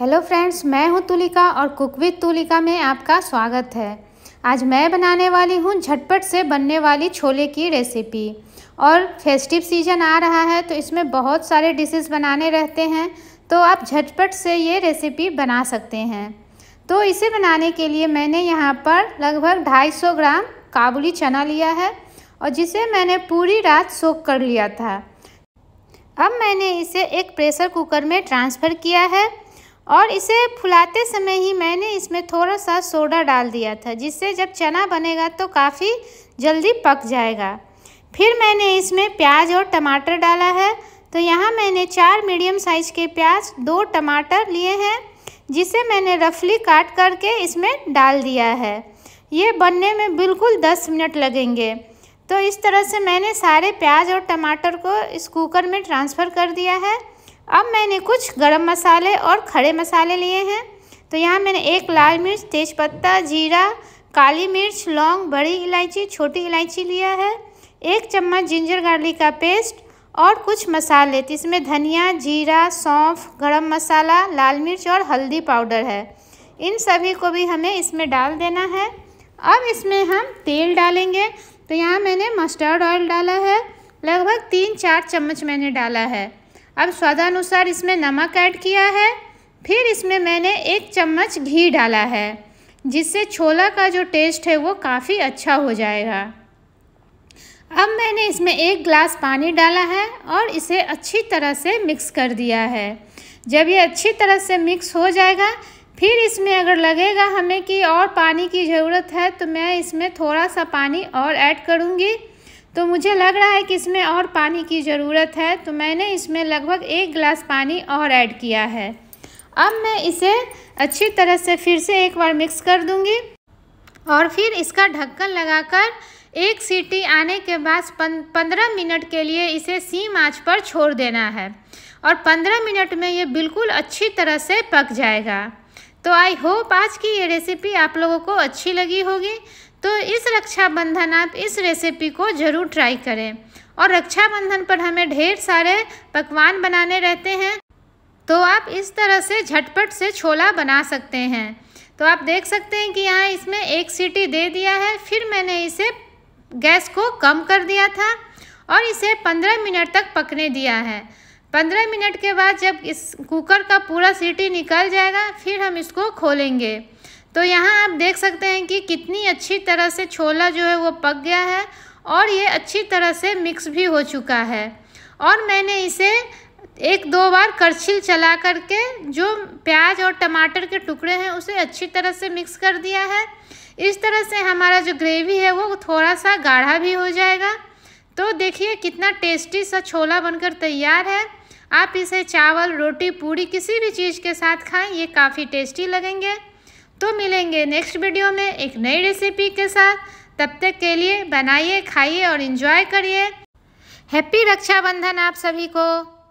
hello friends मैं हूं तुलिका और कुक विद तुलिका में आपका स्वागत है आज मैं बनाने वाली हूं झटपट से बनने वाली छोले की रेसिपी और फेस्टिव सीजन आ रहा है तो इसमें बहुत सारे डिशेस बनाने रहते हैं तो आप झटपट से ये रेसिपी बना सकते हैं तो इसे बनाने के लिए मैंने यहाँ पर लगभग ढाई ग्राम काबुली चना लिया है और जिसे मैंने पूरी रात सोख कर लिया था अब मैंने इसे एक प्रेशर कुकर में ट्रांसफ़र किया है और इसे फुलाते समय ही मैंने इसमें थोड़ा सा सोडा डाल दिया था जिससे जब चना बनेगा तो काफ़ी जल्दी पक जाएगा फिर मैंने इसमें प्याज और टमाटर डाला है तो यहाँ मैंने चार मीडियम साइज़ के प्याज दो टमाटर लिए हैं जिसे मैंने रफली काट करके इसमें डाल दिया है ये बनने में बिल्कुल दस मिनट लगेंगे तो इस तरह से मैंने सारे प्याज और टमाटर को इस कुकर में ट्रांसफ़र कर दिया है अब मैंने कुछ गरम मसाले और खड़े मसाले लिए हैं तो यहाँ मैंने एक लाल मिर्च तेज़पत्ता जीरा काली मिर्च लौंग बड़ी इलायची छोटी इलायची लिया है एक चम्मच जिंजर गार्लिक का पेस्ट और कुछ मसाले तो इसमें धनिया जीरा सौंफ गरम मसाला लाल मिर्च और हल्दी पाउडर है इन सभी को भी हमें इसमें डाल देना है अब इसमें हम तेल डालेंगे तो यहाँ मैंने मस्टर्ड ऑयल डाला है लगभग तीन चार चम्मच मैंने डाला है अब स्वादानुसार इसमें नमक ऐड किया है फिर इसमें मैंने एक चम्मच घी डाला है जिससे छोला का जो टेस्ट है वो काफ़ी अच्छा हो जाएगा अब मैंने इसमें एक ग्लास पानी डाला है और इसे अच्छी तरह से मिक्स कर दिया है जब ये अच्छी तरह से मिक्स हो जाएगा फिर इसमें अगर लगेगा हमें कि और पानी की ज़रूरत है तो मैं इसमें थोड़ा सा पानी और ऐड करूँगी तो मुझे लग रहा है कि इसमें और पानी की ज़रूरत है तो मैंने इसमें लगभग एक गिलास पानी और ऐड किया है अब मैं इसे अच्छी तरह से फिर से एक बार मिक्स कर दूंगी और फिर इसका ढक्कन लगाकर एक सीटी आने के बाद पंद्रह मिनट के लिए इसे सीम आंच पर छोड़ देना है और पंद्रह मिनट में ये बिल्कुल अच्छी तरह से पक जाएगा तो आई होप आज की ये रेसिपी आप लोगों को अच्छी लगी होगी तो इस रक्षाबंधन आप इस रेसिपी को ज़रूर ट्राई करें और रक्षाबंधन पर हमें ढेर सारे पकवान बनाने रहते हैं तो आप इस तरह से झटपट से छोला बना सकते हैं तो आप देख सकते हैं कि यहाँ इसमें एक सीटी दे दिया है फिर मैंने इसे गैस को कम कर दिया था और इसे पंद्रह मिनट तक पकने दिया है पंद्रह मिनट के बाद जब इस कुकर का पूरा सीटी निकल जाएगा फिर हम इसको खोलेंगे तो यहाँ आप देख सकते हैं कि कितनी अच्छी तरह से छोला जो है वो पक गया है और ये अच्छी तरह से मिक्स भी हो चुका है और मैंने इसे एक दो बार करछिल चला करके जो प्याज और टमाटर के टुकड़े हैं उसे अच्छी तरह से मिक्स कर दिया है इस तरह से हमारा जो ग्रेवी है वो थोड़ा सा गाढ़ा भी हो जाएगा तो देखिए कितना टेस्टी सा छोला बनकर तैयार है आप इसे चावल रोटी पूड़ी किसी भी चीज़ के साथ खाएं ये काफ़ी टेस्टी लगेंगे तो मिलेंगे नेक्स्ट वीडियो में एक नई रेसिपी के साथ तब तक के लिए बनाइए खाइए और इन्जॉय करिए हैप्पी रक्षाबंधन आप सभी को